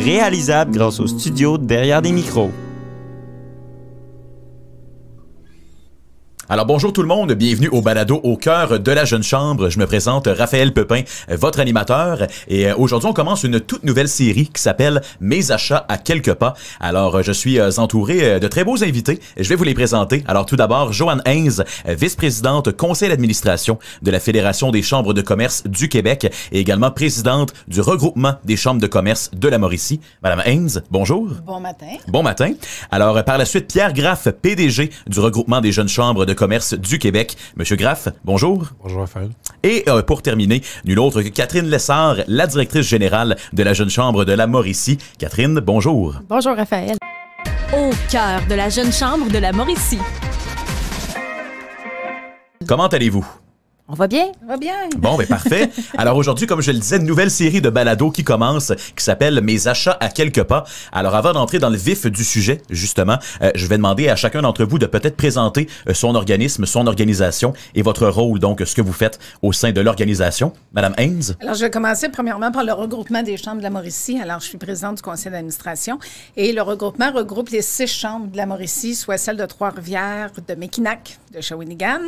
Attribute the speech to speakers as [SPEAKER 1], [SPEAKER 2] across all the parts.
[SPEAKER 1] réalisable grâce au studio derrière des micros. Alors bonjour tout le monde, bienvenue
[SPEAKER 2] au balado au cœur de la jeune chambre. Je me présente Raphaël Pepin, votre animateur et euh, aujourd'hui on commence une toute nouvelle série qui s'appelle Mes achats à quelques pas. Alors euh, je suis euh, entouré de très beaux invités, je vais vous les présenter. Alors tout d'abord Joanne Haynes, vice-présidente conseil d'administration de la Fédération des chambres de commerce du Québec et également présidente du regroupement des chambres de commerce de la Mauricie. Madame Haynes, bonjour. Bon matin. Bon matin. Alors par la suite Pierre Graff, PDG du regroupement des jeunes chambres de commerce du Québec. Monsieur Graff, bonjour. Bonjour, Raphaël. Et euh, pour terminer, nul autre que Catherine Lessard, la directrice générale de la Jeune Chambre de la Mauricie. Catherine, bonjour.
[SPEAKER 3] Bonjour, Raphaël. Au cœur de la Jeune Chambre de la Mauricie.
[SPEAKER 2] Comment allez-vous?
[SPEAKER 4] On va bien? On va bien. Bon,
[SPEAKER 2] mais ben, parfait. Alors aujourd'hui, comme je le disais, une nouvelle série de balados qui commence, qui s'appelle Mes achats à quelques pas. Alors avant d'entrer dans le vif du sujet, justement, euh, je vais demander à chacun d'entre vous de peut-être présenter euh, son organisme, son organisation et votre rôle, donc ce que vous faites au sein de l'organisation. Madame Haynes?
[SPEAKER 4] Alors je vais commencer premièrement par le regroupement des chambres de la Mauricie. Alors je suis présidente du conseil d'administration et le regroupement regroupe les six chambres de la Mauricie, soit celles de Trois-Rivières, de Mekinac, de Shawinigan,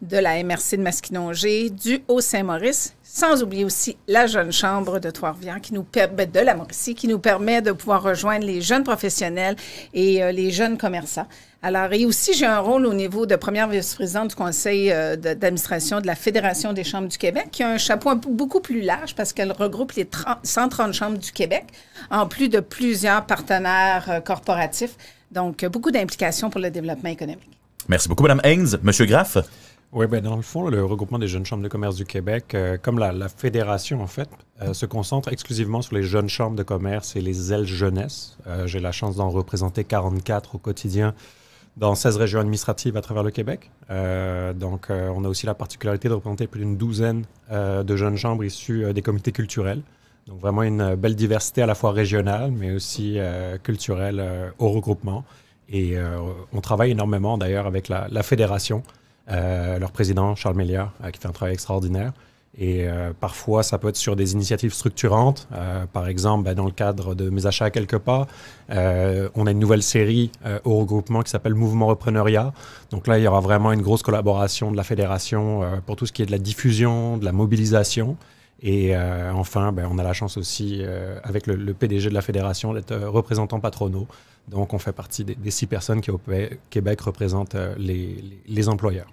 [SPEAKER 4] de la MRC de Masquinon du Haut-Saint-Maurice, sans oublier aussi la Jeune Chambre de Trois-Rivières qui nous permet, ben, de la Mauricie, qui nous permet de pouvoir rejoindre les jeunes professionnels et euh, les jeunes commerçants. Alors, et aussi, j'ai un rôle au niveau de première vice-présidente du conseil euh, d'administration de, la Fédération des chambres du Québec, qui a un chapeau beaucoup plus large parce qu'elle regroupe les 130 chambres du Québec, en plus de plusieurs partenaires euh, corporatifs. Donc, beaucoup d'implications pour le développement économique.
[SPEAKER 2] Merci beaucoup, Mme Haynes. Monsieur Graff?
[SPEAKER 5] Oui, ben, dans le fond, le regroupement des jeunes chambres de commerce du Québec, euh, comme la, fédération en fait, euh, se concentre exclusivement sur les jeunes chambres de commerce et les ailes jeunesse. Euh, j'ai la chance d'en représenter 44 au quotidien dans 16 régions administratives à travers le Québec. donc, on a aussi la particularité de représenter plus d'une douzaine de jeunes chambres issues des comités culturels. Donc, vraiment une belle diversité à la fois régionale, mais aussi culturelle au regroupement. Et on travaille énormément d'ailleurs avec la fédération euh, leur président, Charles Méliard, euh, qui fait un travail extraordinaire. Et euh, parfois, ça peut être sur des initiatives structurantes. par exemple, ben, dans le cadre de mes achats à quelques pas on a une nouvelle série au regroupement qui s'appelle Mouvement Repreneuriat. Donc là, il y aura vraiment une grosse collaboration de la fédération pour tout ce qui est de la diffusion, de la mobilisation. Et euh, enfin, ben, on a la chance aussi, euh, avec le, PDG de la fédération, d'être euh, représentant patronaux. Donc, on fait partie des, six personnes qui, au Québec, représentent les employeurs.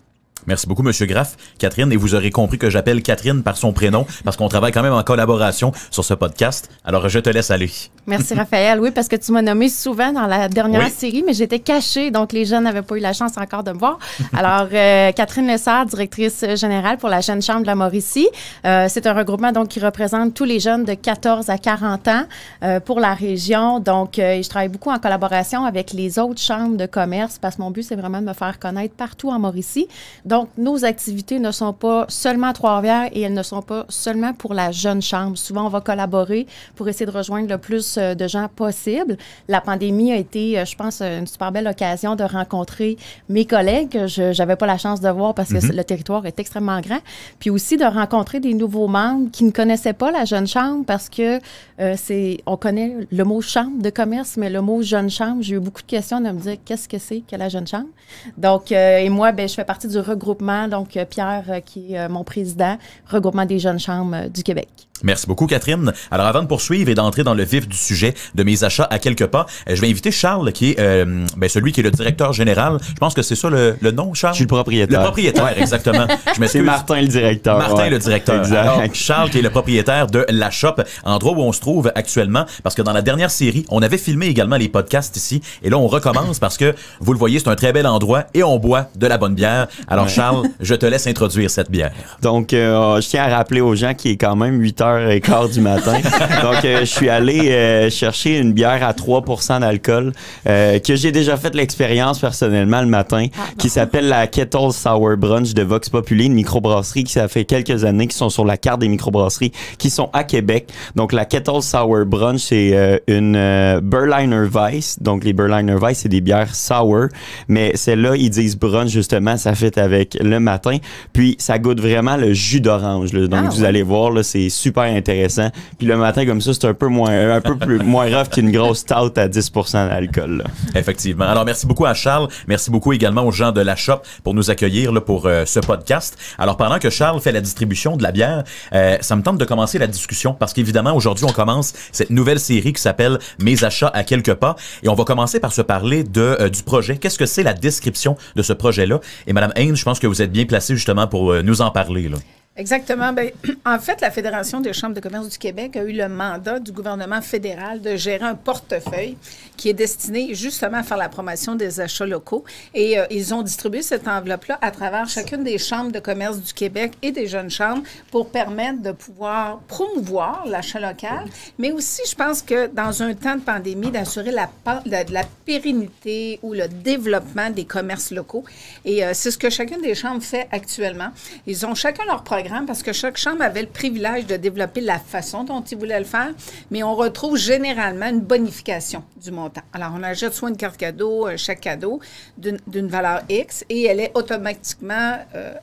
[SPEAKER 2] Merci beaucoup, Monsieur Graff. Catherine, et vous aurez compris que j'appelle Catherine par son prénom parce qu'on travaille quand même en collaboration sur ce podcast. Alors, je te laisse aller.
[SPEAKER 3] Merci, Raphaël. Oui, parce que tu m'as nommé souvent dans la dernière série, mais j'étais cachée, donc les jeunes n'avaient pas eu la chance encore de me voir. Alors, euh, Catherine Lessard, directrice générale pour la Jeune Chambre de la Mauricie. Euh, c'est un regroupement donc qui représente tous les jeunes de 14 à 40 ans euh, pour la région. Donc, je travaille beaucoup en collaboration avec les autres chambres de commerce parce que mon but, c'est vraiment de me faire connaître partout en Mauricie. Donc, nos activités ne sont pas seulement à Trois-Rivières et elles ne sont pas seulement pour la jeune chambre. Souvent, on va collaborer pour essayer de rejoindre le plus euh, de gens possible. La pandémie a été, euh, je pense, une super belle occasion de rencontrer mes collègues que je n'avais pas la chance de voir parce que mhm. le territoire est extrêmement grand. Puis aussi de rencontrer des nouveaux membres qui ne connaissaient pas la jeune chambre parce que euh, c'est, on connaît le mot chambre de commerce, mais le mot jeune chambre, j'ai eu beaucoup de questions de me dire qu'est-ce que c'est que la jeune chambre. Donc, et moi, ben, je fais partie du regroupement donc euh, Pierre, euh, qui est euh, mon président, regroupement des jeunes chambres du Québec.
[SPEAKER 2] Merci beaucoup, Catherine. Alors, avant de poursuivre et d'entrer dans le vif du sujet de mes achats à quelques pas, euh, je vais inviter Charles, qui est euh, ben, celui qui est le directeur général. Je pense que c'est ça le, nom, Charles? Je suis le propriétaire. Le propriétaire, exactement. Je C'est Martin le directeur. Martin le directeur. Exact. Charles, qui est le propriétaire de La Shop, endroit où on se trouve actuellement, parce que dans la dernière série, on avait filmé également les podcasts ici, et là, on recommence parce que, vous le voyez, c'est un très bel endroit et on boit de la bonne bière. Alors, Charles, je te laisse introduire cette bière.
[SPEAKER 1] Donc, euh, je tiens à rappeler aux gens qui est quand même 8 ans. 8 du matin. Donc, euh, je suis allé euh, chercher une bière à 3 d'alcool euh, que j'ai déjà fait l'expérience personnellement le matin, ah, qui s'appelle la Kettle Sour Brunch de Vox Populi, une microbrasserie qui ça fait quelques années qui sont sur la carte des microbrasseries qui sont à Québec. Donc, la Kettle Sour Brunch, c'est une Berliner vice Donc, les Berliner vice c'est des bières sour, mais celle-là, ils disent brunch justement, ça fait avec le matin. Puis, ça goûte vraiment le jus d'orange. Donc, ah, vous allez voir, c'est super super intéressant. Puis le matin, comme ça, c'est un peu moins, un peu plus, moins rough qu'une grosse taute à 10 d'alcool. Effectivement. Alors, merci beaucoup à Charles. Merci beaucoup également aux gens de la shop pour nous accueillir là, pour euh, ce podcast.
[SPEAKER 2] Alors, pendant que Charles fait la distribution de la bière, euh, ça me tente de commencer la discussion parce qu'évidemment, aujourd'hui, on commence cette nouvelle série qui s'appelle Mes achats à quelques pas. Et on va commencer par se parler de, euh, du projet. Qu'est-ce que c'est la description de ce projet-là? Et Madame Haynes, je pense que vous êtes bien placée justement pour nous en parler. Là.
[SPEAKER 4] Exactement. Ben, en fait, la Fédération des chambres de commerce du Québec a eu le mandat du gouvernement fédéral de gérer un portefeuille qui est destiné justement à faire la promotion des achats locaux. Et euh, ils ont distribué cette enveloppe-là à travers chacune des chambres de commerce du Québec et des jeunes chambres pour permettre de pouvoir promouvoir l'achat local, mais aussi, je pense que dans un temps de pandémie, d'assurer la, la, pérennité ou le développement des commerces locaux. Et euh, c'est ce que chacune des chambres fait actuellement. Ils ont chacun leur programme parce que chaque chambre avait le privilège de développer la façon dont ils voulaient le faire, mais on retrouve généralement une bonification du montant. Alors, on ajoute soit une carte cadeau, euh, chaque cadeau, d'une valeur X, et elle est automatiquement euh,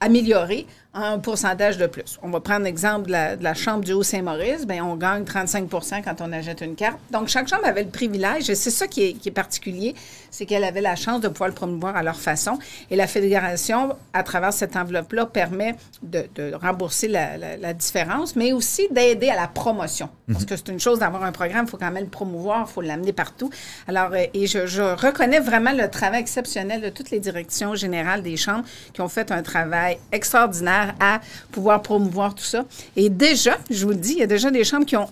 [SPEAKER 4] améliorée un pourcentage de plus. On va prendre l'exemple de la, chambre du Haut-Saint-Maurice. Bien, on gagne 35 quand on achète une carte. Donc, chaque chambre avait le privilège, et c'est ça qui est, particulier, c'est qu'elle avait la chance de pouvoir le promouvoir à leur façon. Et la fédération, à travers cette enveloppe-là, permet de, rembourser la, différence, mais aussi d'aider à la promotion. Mhm. Parce que c'est une chose d'avoir un programme, il faut quand même le promouvoir, il faut l'amener partout. Alors, euh, et je reconnais vraiment le travail exceptionnel de toutes les directions générales des chambres qui ont fait un travail extraordinaire à pouvoir promouvoir tout ça. Et déjà, je vous le dis, il y a déjà des chambres qui ont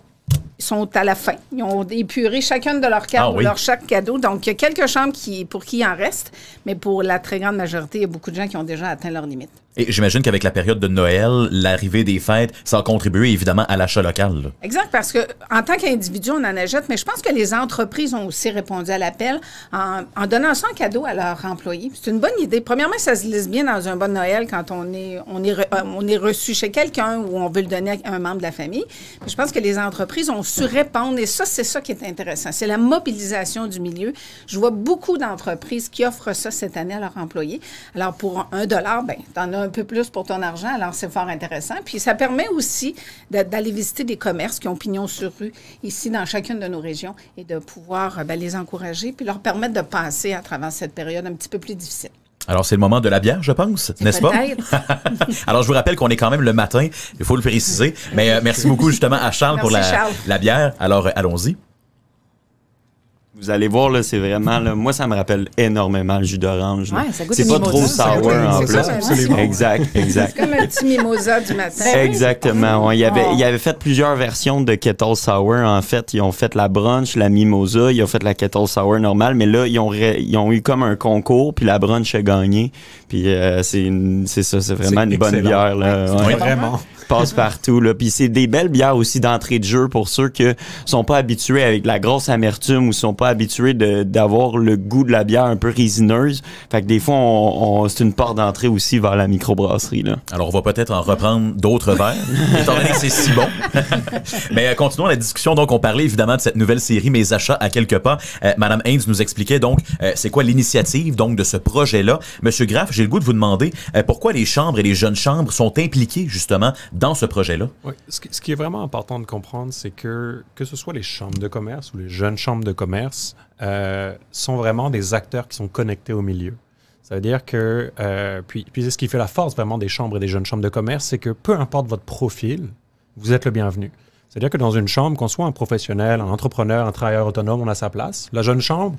[SPEAKER 4] sont à la fin. Ils ont épuré chacune de leurs cartes, ah leur chaque cadeau. Donc, il y a quelques chambres qui, pour qui il en reste, mais pour la très grande majorité, il y a beaucoup de gens qui ont déjà atteint leur limites.
[SPEAKER 2] Et j'imagine qu'avec la période de Noël, l'arrivée des fêtes, ça a contribué évidemment à l'achat local.
[SPEAKER 4] Exact, parce que en tant qu'individu, on en achète, mais je pense que les entreprises ont aussi répondu à l'appel en, donnant ça en cadeau à leurs employés. C'est une bonne idée. Premièrement, ça se lise bien dans un bon Noël quand on est, on est, euh, on est reçu chez quelqu'un ou on veut le donner à un membre de la famille. Mais je pense que les entreprises ont su répondre et ça, c'est ça qui est intéressant. C'est la mobilisation du milieu. Je vois beaucoup d'entreprises qui offrent ça cette année à leurs employés. Alors, pour un dollar, ben, t'en as un peu plus pour ton argent. Alors, c'est fort intéressant. Puis, ça permet aussi d'aller visiter des commerces qui ont pignon sur rue ici dans chacune de nos régions et de pouvoir euh, ben, les encourager puis leur permettre de passer à travers cette période un petit peu plus difficile.
[SPEAKER 2] Alors, c'est le moment de la bière, je pense, n'est-ce pas? Alors, je vous rappelle qu'on est quand même le matin, il faut le préciser. Mais euh, merci beaucoup justement à Charles pour la,
[SPEAKER 1] bière. Alors, euh, allons-y. Vous allez voir, là, c'est vraiment. Là, moi, ça me rappelle énormément le jus d'orange. Ouais, c'est pas trop sour en plus. Exact, exact. c'est
[SPEAKER 4] comme un petit mimosa du matin. Ben
[SPEAKER 1] Exactement. Ouais, il, avait, avait fait plusieurs versions de kettle sour. En fait, ils ont fait la brunch, la mimosa, ils ont fait la kettle sour normale, mais là, ils ont, ont eu comme un concours, puis la brunch a gagné. Puis euh, c'est ça, c'est vraiment une bonne bière. Là, Vraiment passe partout. Là. Puis c'est des belles bières aussi d'entrée de jeu pour ceux qui sont pas habitués avec la grosse amertume ou sont pas habitués d'avoir le goût de la bière un peu résineuse. Fait que des fois, on, c'est une porte d'entrée aussi vers la microbrasserie. Là. Alors, on va peut-être en reprendre d'autres verres,
[SPEAKER 2] étant donné que c'est si bon. Mais euh, continuons la discussion. Donc, on parlait évidemment de cette nouvelle série Mes achats à quelques pas. Euh, Madame Haynes nous expliquait donc euh, c'est quoi l'initiative donc de ce projet-là. Monsieur Graff, j'ai le goût de vous demander pourquoi les chambres et les jeunes chambres sont impliquées justement dans ce projet-là.
[SPEAKER 5] Oui. Ce, qui est vraiment important de comprendre, c'est que que ce soit les chambres de commerce ou les jeunes chambres de commerce, euh, sont vraiment des acteurs qui sont connectés au milieu. Ça veut dire que, euh, puis, puis c'est ce qui fait la force vraiment des chambres et des jeunes chambres de commerce, c'est que peu importe votre profil, vous êtes le bienvenu. C'est-à-dire que dans une chambre, qu'on soit un professionnel, un entrepreneur, un travailleur autonome, on a sa place. La jeune chambre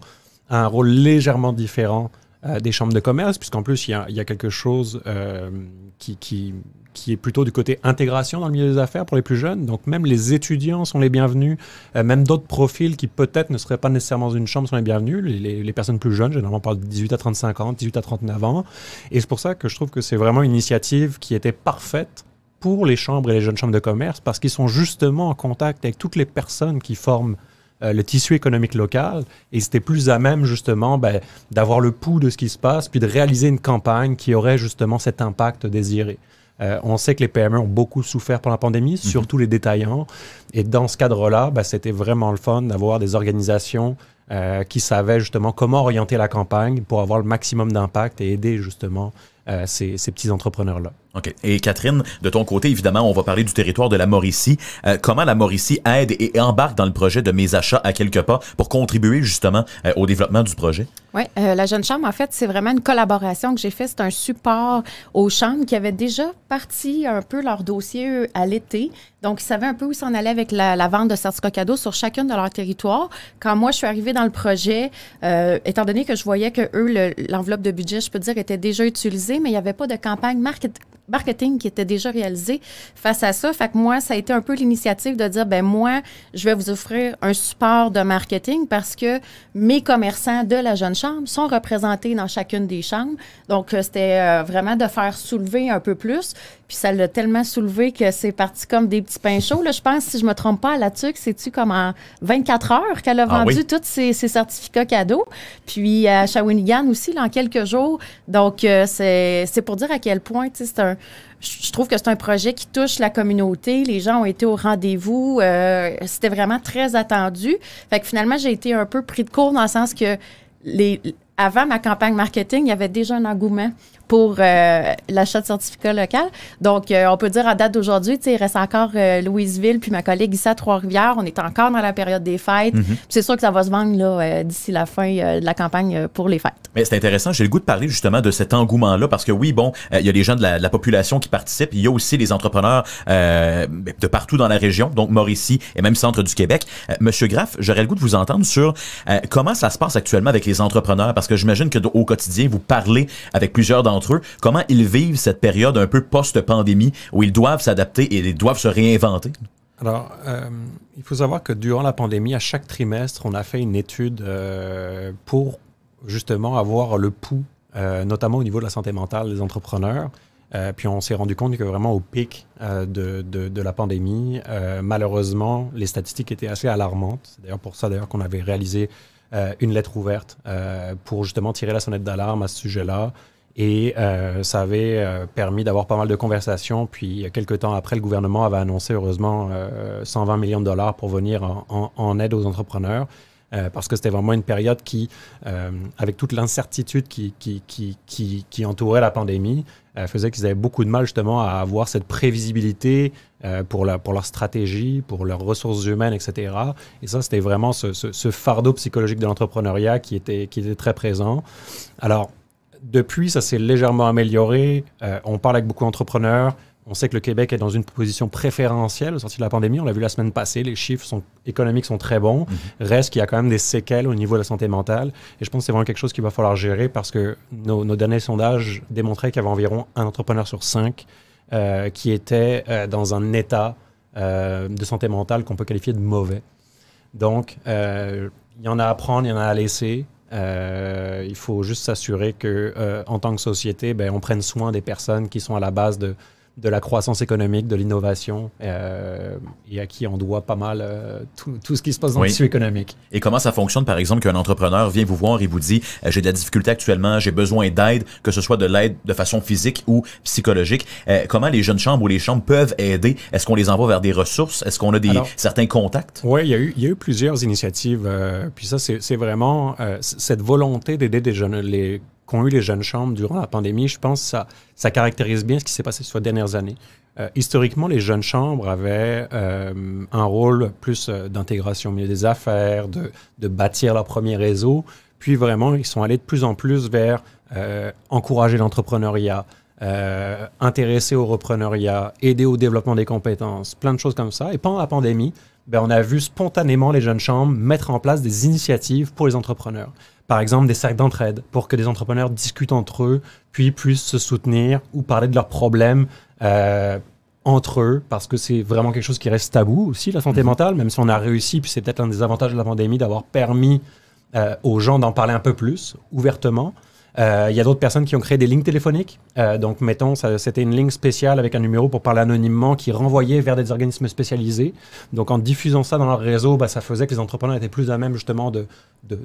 [SPEAKER 5] a un rôle légèrement différent euh, des chambres de commerce, puisqu'en plus, il y a, quelque chose euh, qui, qui, est plutôt du côté intégration dans le milieu des affaires pour les plus jeunes. Donc, même les étudiants sont les bienvenus, euh, même d'autres profils qui peut-être ne seraient pas nécessairement dans une chambre sont les bienvenus. Les, personnes plus jeunes, généralement, parle de 18 à 35 ans, 18 à 39 ans. Et c'est pour ça que je trouve que c'est vraiment une initiative qui était parfaite pour les chambres et les jeunes chambres de commerce, parce qu'ils sont justement en contact avec toutes les personnes qui forment euh, le tissu économique local et c'était plus à même justement ben, d'avoir le pouls de ce qui se passe puis de réaliser une campagne qui aurait justement cet impact désiré. Euh, on sait que les PME ont beaucoup souffert pendant la pandémie, mhm. surtout les détaillants. Et dans ce cadre-là, ben, c'était vraiment le fun d'avoir des organisations euh, qui savaient justement comment orienter la campagne pour avoir le maximum d'impact et aider justement ces petits entrepreneurs-là.
[SPEAKER 2] OK. Et Catherine, de ton côté, évidemment, on va parler du territoire de la Mauricie. Euh, comment la Mauricie aide et embarque dans le projet de mes achats à quelques pas pour contribuer justement euh, au développement du projet?
[SPEAKER 3] Oui, euh, la Jeune Chambre, en fait, c'est vraiment une collaboration que j'ai faite. C'est un support aux chambres qui avaient déjà parti un peu leur dossier à l'été. Donc, ils savaient un peu où s'en allait avec la, vente de certificats cadeaux sur chacune de leurs territoires. Quand moi, je suis arrivée dans le projet, étant donné que je voyais que eux, l'enveloppe de budget, je peux dire, était déjà utilisée, mais il n'y avait pas de campagne marketing marketing qui était déjà réalisé face à ça. Fait que moi, ça a été un peu l'initiative de dire, ben moi, je vais vous offrir un support de marketing parce que mes commerçants de la jeune chambre sont représentés dans chacune des chambres. Donc, euh, c'était euh, vraiment de faire soulever un peu plus. Puis ça l'a tellement soulevé que c'est parti comme des petits pains chauds. Là, je pense, si je me trompe pas, là-dessus, c'est-tu comme en 24 heures qu'elle a ah vendu tous ses, certificats cadeaux. Puis à Shawinigan aussi, là, en quelques jours. Donc, euh, c'est pour dire à quel point, c'est un je trouve que c'est un projet qui touche la communauté. Les gens ont été au rendez-vous. Euh, c'était vraiment très attendu. Fait que finalement, j'ai été un peu pris de court dans le sens que les, avant ma campagne marketing, il y avait déjà un engouement pour euh, l'achat de certificats locaux. Donc, euh, on peut dire à date d'aujourd'hui, il reste encore euh, Louisville, puis ma collègue ici à Trois-Rivières. On est encore dans la période des fêtes. Mhm. C'est sûr que ça va se vendre d'ici la fin de la campagne pour les fêtes.
[SPEAKER 2] Mais c'est intéressant. J'ai le goût de parler justement de cet engouement-là parce que oui, bon, il y a les gens de la, population qui participent. Il y a aussi les entrepreneurs de partout dans la région, donc Mauricie et même Centre du Québec. Monsieur Graff, j'aurais le goût de vous entendre sur comment ça se passe actuellement avec les entrepreneurs parce que j'imagine que au quotidien, vous parlez avec plusieurs d'entre eux, comment ils vivent cette période un peu post-pandémie où ils doivent s'adapter et ils doivent se réinventer?
[SPEAKER 5] Alors, euh, il faut savoir que durant la pandémie, à chaque trimestre, on a fait une étude euh, pour justement avoir le pouls, euh, notamment au niveau de la santé mentale des entrepreneurs. puis on s'est rendu compte que vraiment au pic de, la pandémie, malheureusement, les statistiques étaient assez alarmantes. C'est d'ailleurs pour ça d'ailleurs qu'on avait réalisé une lettre ouverte pour justement tirer la sonnette d'alarme à ce sujet-là. Et euh, ça avait euh, permis d'avoir pas mal de conversations. Puis, quelques temps après, le gouvernement avait annoncé, heureusement, 120 euh, millions de dollars pour venir en, aide aux entrepreneurs. Euh, parce que c'était vraiment une période qui, avec toute l'incertitude qui qui, qui, qui, entourait la pandémie, faisait qu'ils avaient beaucoup de mal justement à avoir cette prévisibilité pour, la, pour leur stratégie, pour leurs ressources humaines, etc. Et ça, c'était vraiment ce, ce, ce fardeau psychologique de l'entrepreneuriat qui était, qui était très présent. Alors, depuis, ça s'est légèrement amélioré. Euh, on parle avec beaucoup d'entrepreneurs. On sait que le Québec est dans une position préférentielle au sortir de la pandémie. On l'a vu la semaine passée, les chiffres sont, économiques sont très bons. Mhm. Reste qu'il y a quand même des séquelles au niveau de la santé mentale. Et je pense que c'est vraiment quelque chose qu'il va falloir gérer parce que nos, derniers sondages démontraient qu'il y avait environ un entrepreneur sur cinq euh, qui était euh, dans un état de santé mentale qu'on peut qualifier de mauvais. Donc, il y en a à prendre, il y en a à laisser. Euh, il faut juste s'assurer que, euh, en tant que société, ben, on prenne soin des personnes qui sont à la base de, de la croissance économique, de l'innovation, euh, et à qui on doit pas mal euh, tout, ce qui se passe dans le tissu économique.
[SPEAKER 2] Et comment ça fonctionne, par exemple, qu'un entrepreneur vient vous voir et vous dit euh, j'ai de la difficulté actuellement, j'ai besoin d'aide, que ce soit de l'aide de façon physique ou psychologique. comment les jeunes chambres ou les chambres peuvent aider Est-ce qu'on les envoie vers des ressources Est-ce qu'on a des certains contacts
[SPEAKER 5] Oui, il y a eu, plusieurs initiatives. puis ça, c'est vraiment cette volonté d'aider des jeunes, les qu'ont eu les jeunes chambres durant la pandémie, je pense que ça, caractérise bien ce qui s'est passé sur dernières années. Euh, historiquement, les jeunes chambres avaient euh, un rôle plus euh, d'intégration au milieu des affaires, de, bâtir leur premier réseau. Puis vraiment, ils sont allés de plus en plus vers encourager l'entrepreneuriat, intéresser au repreneuriat, aider au développement des compétences, plein de choses comme ça. Et pendant la pandémie, ben, on a vu spontanément les jeunes chambres mettre en place des initiatives pour les entrepreneurs. Par exemple, des cercles d'entraide pour que des entrepreneurs discutent entre eux, puis puissent se soutenir ou parler de leurs problèmes euh, entre eux, parce que c'est vraiment quelque chose qui reste tabou aussi, la santé mhm. mentale, même si on a réussi, puis c'est peut-être un des avantages de la pandémie d'avoir permis euh, aux gens d'en parler un peu plus ouvertement. Euh, il y a d'autres personnes qui ont créé des lignes téléphoniques. Euh, donc, mettons, c'était une ligne spéciale avec un numéro pour parler anonymement qui renvoyait vers des organismes spécialisés. Donc, en diffusant ça dans leur réseau, bah, ça faisait que les entrepreneurs étaient plus à même justement de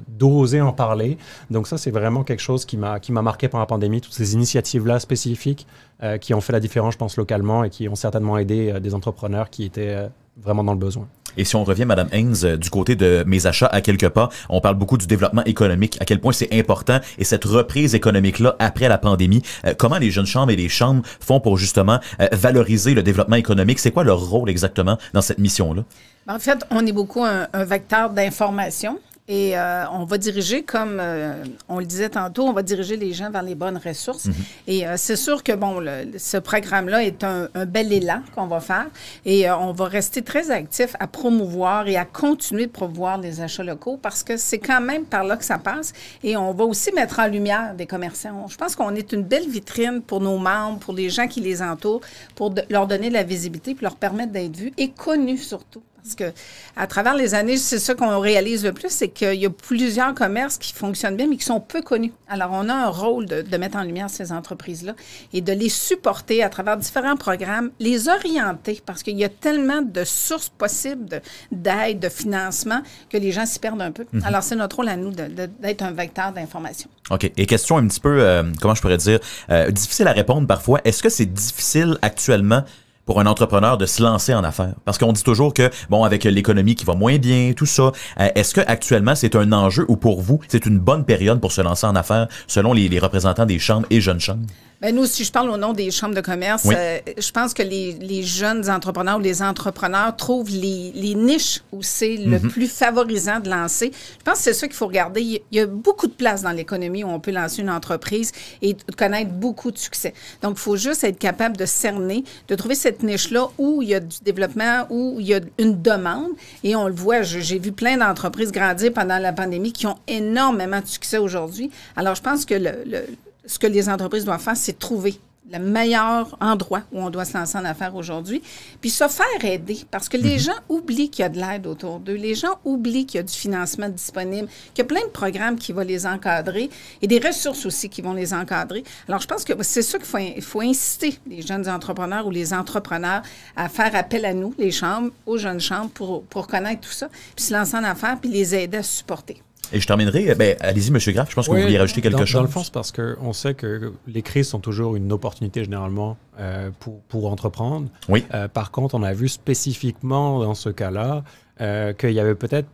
[SPEAKER 5] d'oser en parler. Donc ça, c'est vraiment quelque chose qui m'a qui m'a marqué pendant la pandémie. Toutes ces initiatives là spécifiques euh, qui ont fait la différence, je pense, localement et qui ont certainement aidé des entrepreneurs qui étaient vraiment dans le besoin.
[SPEAKER 2] Et si on revient, Madame Haynes, euh, du côté de mes achats à quelques pas, on parle beaucoup du développement économique, à quel point c'est important et cette reprise économique-là après la pandémie. Euh, comment les jeunes chambres et les chambres font pour justement euh, valoriser le développement économique? C'est quoi leur rôle exactement dans cette mission-là?
[SPEAKER 4] En fait, on est beaucoup un vecteur d'information. Et euh, on va diriger, comme euh, on le disait tantôt, on va diriger les gens vers les bonnes ressources. Mhm. Et euh, c'est sûr que, bon, ce programme-là est un, bel élan qu'on va faire et on va rester très actif à promouvoir et à continuer de promouvoir les achats locaux parce que c'est quand même par là que ça passe. Et on va aussi mettre en lumière des commerçants. Je pense qu'on est une belle vitrine pour nos membres, pour les gens qui les entourent, pour leur donner de la visibilité, pour leur permettre d'être vus et connus surtout. Parce que à travers les années, c'est ça qu'on réalise le plus, c'est qu'il y a plusieurs commerces qui fonctionnent bien, mais qui sont peu connus. Alors, on a un rôle de, mettre en lumière ces entreprises-là et de les supporter à travers différents programmes, les orienter, parce qu'il y a tellement de sources possibles d'aide, de, financement, que les gens s'y perdent un peu. Mhm. Alors, c'est notre rôle à nous d'être un vecteur d'information.
[SPEAKER 2] OK. Et question un petit peu, euh, comment je pourrais dire, euh, difficile à répondre parfois. Est-ce que c'est difficile actuellement pour un entrepreneur de se lancer en affaires? Parce qu'on dit toujours que, bon, avec l'économie qui va moins bien, tout ça, euh, est-ce que actuellement c'est un enjeu ou pour vous, c'est une bonne période pour se lancer en affaires selon les, les représentants des chambres et jeunes chambres?
[SPEAKER 4] Bien, nous, si je parle au nom des chambres de commerce, euh, je pense que les, les, jeunes entrepreneurs ou les entrepreneurs trouvent les, les niches où c'est le mhm. plus favorisant de lancer. Je pense que c'est ça qu'il faut regarder. Il y a beaucoup de places dans l'économie où on peut lancer une entreprise et connaître beaucoup de succès. Donc, il faut juste être capable de cerner, de trouver cette niche-là où il y a du développement, où il y a une demande. Et on le voit, j'ai vu plein d'entreprises grandir pendant la pandémie qui ont énormément de succès aujourd'hui. Alors, je pense que le, le ce que les entreprises doivent faire, c'est trouver le meilleur endroit où on doit se lancer en affaires aujourd'hui, puis se faire aider, parce que les mhm. gens oublient qu'il y a de l'aide autour d'eux, les gens oublient qu'il y a du financement disponible, qu'il y a plein de programmes qui vont les encadrer et des ressources aussi qui vont les encadrer. Alors, je pense que c'est sûr qu'il faut, inciter les jeunes entrepreneurs ou les entrepreneurs à faire appel à nous, les chambres, aux jeunes chambres, pour, pour connaître tout ça, puis se lancer en affaires, puis les aider à supporter.
[SPEAKER 2] Et je terminerai, eh ben, allez-y, Monsieur Graff, je pense que vous vouliez rajouter quelque chose. Dans le fond,
[SPEAKER 5] c'est parce qu'on sait que les crises sont toujours une opportunité généralement euh, pour, pour, entreprendre. Oui. Euh, par contre, on a vu spécifiquement dans ce cas-là euh, qu'il y avait peut-être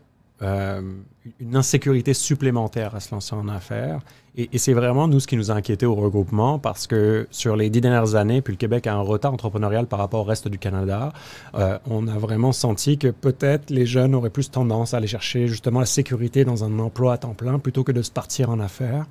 [SPEAKER 5] euh, une insécurité supplémentaire à se lancer en affaires. Et, c'est vraiment nous ce qui nous a inquiétés au regroupement parce que sur les dix dernières années, puis le Québec a un retard entrepreneurial par rapport au reste du Canada, euh, on a vraiment senti que peut-être les jeunes auraient plus tendance à aller chercher justement la sécurité dans un emploi à temps plein plutôt que de se partir en affaires.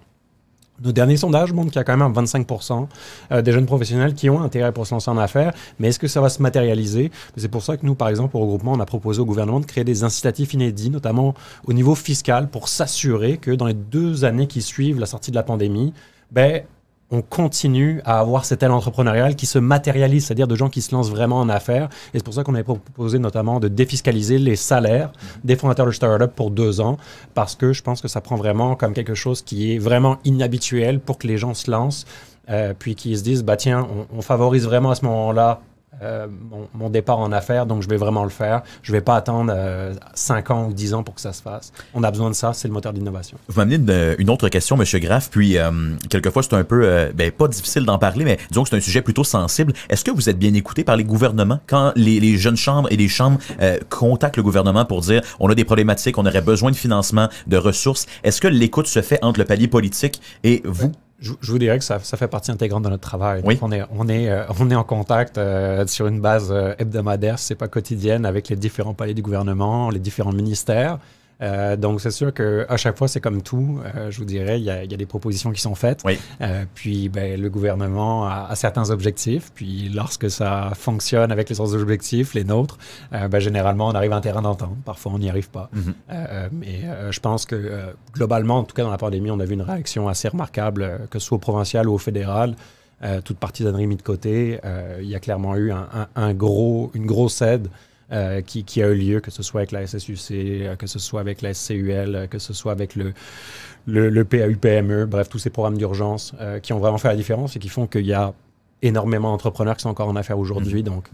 [SPEAKER 5] Nos derniers sondages montrent qu'il y a quand même 25% euh, des jeunes professionnels qui ont intérêt pour se lancer en affaires, mais est-ce que ça va se matérialiser C'est pour ça que nous, par exemple, au regroupement, on a proposé au gouvernement de créer des incitatifs inédits, notamment au niveau fiscal, pour s'assurer que dans les deux années qui suivent la sortie de la pandémie, ben, on continue à avoir cette aile entrepreneuriale qui se matérialise, c'est-à-dire de gens qui se lancent vraiment en affaires. Et c'est pour ça qu'on avait proposé notamment de défiscaliser les salaires des fondateurs de start-up pour deux ans, parce que je pense que ça prend vraiment comme quelque chose qui est vraiment inhabituel pour que les gens se lancent, euh, puis qu'ils se disent, bah tiens, on favorise vraiment à ce moment-là euh, mon, départ en affaires, donc je vais vraiment le faire. Je ne vais pas attendre 5 euh, ans ou 10 ans pour que ça se fasse. On a besoin de ça, c'est le moteur d'innovation.
[SPEAKER 2] Vous m'amenez une, euh, une, autre question, M. Graff, puis quelquefois c'est un peu, ben, pas difficile d'en parler, mais disons que c'est un sujet plutôt sensible. Est-ce que vous êtes bien écouté par les gouvernements quand les, les jeunes chambres et les chambres contactent le gouvernement pour dire on a des problématiques, on aurait besoin de financement, de ressources? Est-ce que l'écoute se fait entre le palier politique et vous?
[SPEAKER 5] je, vous dirais que ça, fait partie intégrante de notre travail. Euh, on, est, en contact euh, sur une base euh, hebdomadaire, c'est pas quotidienne, avec les différents paliers du gouvernement, les différents ministères. Euh, donc, c'est sûr qu'à chaque fois, c'est comme tout. Euh, je vous dirais, il y, a des propositions qui sont faites. Euh, puis, ben, le gouvernement a, certains objectifs. Puis, lorsque ça fonctionne avec les autres objectifs, les nôtres, ben, généralement, on arrive à un terrain d'entente. Parfois, on n'y arrive pas. Mm-hmm. mais je pense que globalement, en tout cas dans la pandémie, on a vu une réaction assez remarquable, que ce soit au provincial ou au fédéral. toute partisanerie mise de côté. il y a clairement eu un gros, une grosse aide euh, qui, a eu lieu, que ce soit avec la SSUC, euh, que ce soit avec la SCUL, euh, que ce soit avec le, le, pme e, bref, tous ces programmes d'urgence qui ont vraiment fait la différence et qui font qu'il y a énormément d'entrepreneurs qui sont encore en affaires aujourd'hui. Mhm. Donc,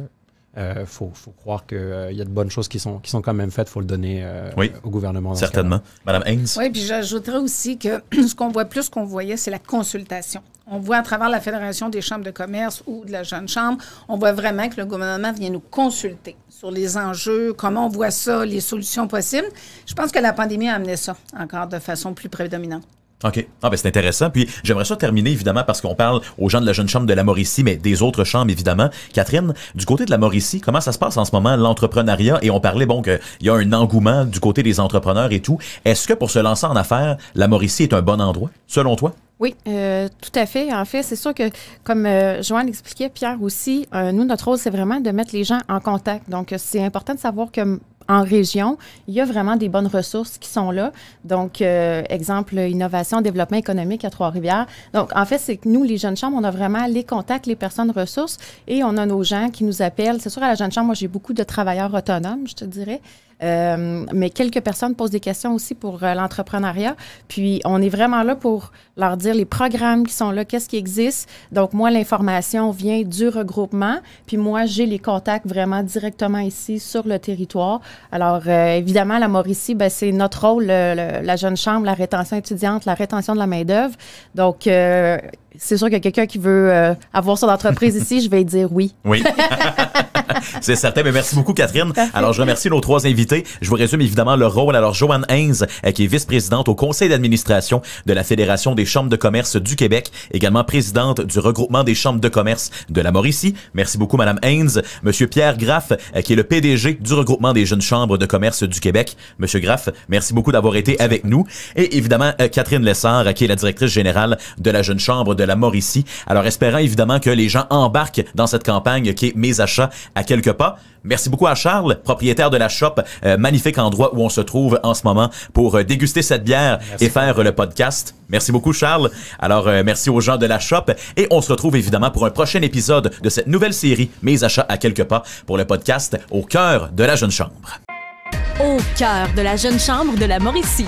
[SPEAKER 5] il euh, faut, faut, croire qu'il euh, y a de bonnes choses qui sont, qui sont quand même faites. Il faut le donner euh, au gouvernement. Certainement. Madame Haynes. Oui, puis
[SPEAKER 4] j'ajouterais aussi que ce qu'on voit plus, qu'on voyait, c'est la consultation. On voit à travers la Fédération des chambres de commerce ou de la Jeune Chambre, on voit vraiment que le gouvernement vient nous consulter sur les enjeux, comment on voit ça, les solutions possibles. Je pense que la pandémie a amené ça encore de façon plus prédominante.
[SPEAKER 2] OK. Ah, ben c'est intéressant. Puis j'aimerais ça terminer, évidemment, parce qu'on parle aux gens de la jeune chambre de la Mauricie, mais des autres chambres, évidemment. Catherine, du côté de la Mauricie, comment ça se passe en ce moment, l'entrepreneuriat? Et on parlait, bon, qu'il y a un engouement du côté des entrepreneurs et tout. Est-ce que pour se lancer en affaires, la Mauricie est un bon endroit, selon toi?
[SPEAKER 3] Oui, euh, tout à fait. En fait, c'est sûr que, comme euh, Joanne l'expliquait, Pierre aussi, euh, nous, notre rôle, c'est vraiment de mettre les gens en contact. Donc, c'est important de savoir que en région, il y a vraiment des bonnes ressources qui sont là. Donc, exemple, innovation, développement économique à Trois-Rivières. Donc, en fait, c'est que nous, les jeunes chambres, on a vraiment les contacts, les personnes ressources et on a nos gens qui nous appellent. C'est sûr, à la jeune chambre, moi, j'ai beaucoup de travailleurs autonomes, je te dirais. Euh, mais quelques personnes posent des questions aussi pour euh, l'entrepreneuriat. Puis, on est vraiment là pour leur dire les programmes qui sont là, qu'est-ce qui existe. Donc, moi, l'information vient du regroupement. Puis, moi, j'ai les contacts vraiment directement ici sur le territoire. Alors, euh, évidemment, la Mauricie, ben, c'est notre rôle, la jeune chambre, la rétention étudiante, la rétention de la main-d'œuvre. Donc, c'est sûr qu'il y a quelqu'un qui veut euh, avoir son entreprise ici, je vais dire oui.
[SPEAKER 2] Oui. c'est certain. Mais merci beaucoup, Catherine. Alors, je remercie nos trois invités. Je vous résume évidemment leur rôle. Alors, Joanne Haynes, euh, qui est vice-présidente au conseil d'administration de la Fédération des chambres de commerce du Québec, également présidente du regroupement des chambres de commerce de la Mauricie. Merci beaucoup, Madame Haynes. Monsieur Pierre Graff, euh, qui est le PDG du regroupement des jeunes chambres de commerce du Québec. Monsieur Graff, merci beaucoup d'avoir été avec nous. Et évidemment, Catherine Lessard, qui est la directrice générale de la jeune chambre de de la Mauricie. Alors, espérant évidemment que les gens embarquent dans cette campagne qui est Mes achats à quelques pas. Merci beaucoup à Charles, propriétaire de la shop, euh, magnifique endroit où on se trouve en ce moment pour euh, déguster cette bière et faire le podcast. Merci beaucoup Charles. Alors euh, merci aux gens de la shop et on se retrouve évidemment pour un prochain épisode de cette nouvelle série Mes achats à quelques pas pour le podcast Au cœur de la jeune chambre. Au cœur de la jeune chambre de la Mauricie.